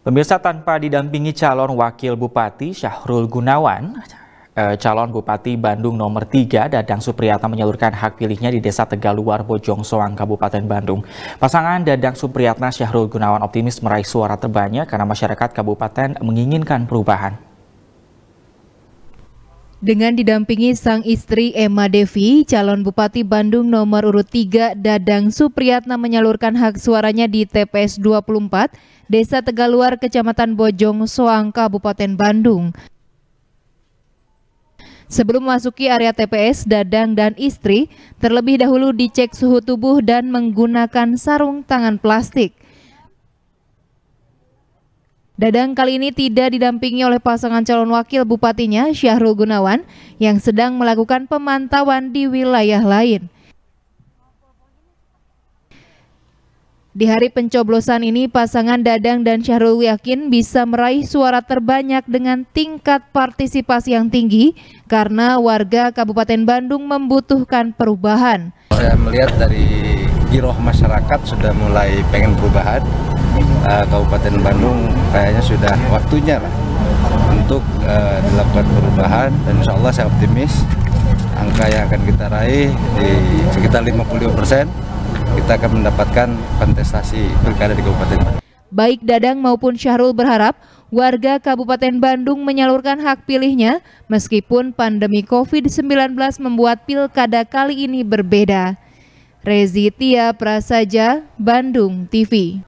Pemirsa tanpa didampingi calon wakil bupati Syahrul Gunawan, eh, calon bupati Bandung nomor 3 Dadang Supriyata menyalurkan hak pilihnya di Desa Tegaluar Bojong Soang Kabupaten Bandung. Pasangan Dadang Supriyatna Syahrul Gunawan optimis meraih suara terbanyak karena masyarakat kabupaten menginginkan perubahan. Dengan didampingi sang istri Emma Devi, calon Bupati Bandung nomor urut 3 Dadang Supriyatna menyalurkan hak suaranya di TPS 24, Desa Tegaluar, Kecamatan Bojong, Soang, Kabupaten Bandung. Sebelum memasuki area TPS, Dadang dan istri terlebih dahulu dicek suhu tubuh dan menggunakan sarung tangan plastik. Dadang kali ini tidak didampingi oleh pasangan calon wakil bupatinya Syahrul Gunawan yang sedang melakukan pemantauan di wilayah lain. Di hari pencoblosan ini, pasangan Dadang dan Syahrul yakin bisa meraih suara terbanyak dengan tingkat partisipasi yang tinggi karena warga Kabupaten Bandung membutuhkan perubahan. Saya melihat dari giroh masyarakat sudah mulai pengen perubahan, uh, Kabupaten Bandung kayaknya sudah waktunya lah untuk uh, dilakukan perubahan dan insya Allah saya optimis angka yang akan kita raih di sekitar 50 persen kita akan mendapatkan kontestasi pilkada di Kabupaten Bandung. Baik Dadang maupun Syahrul berharap warga Kabupaten Bandung menyalurkan hak pilihnya meskipun pandemi COVID-19 membuat pilkada kali ini berbeda. Rezitia Prasaja, Bandung TV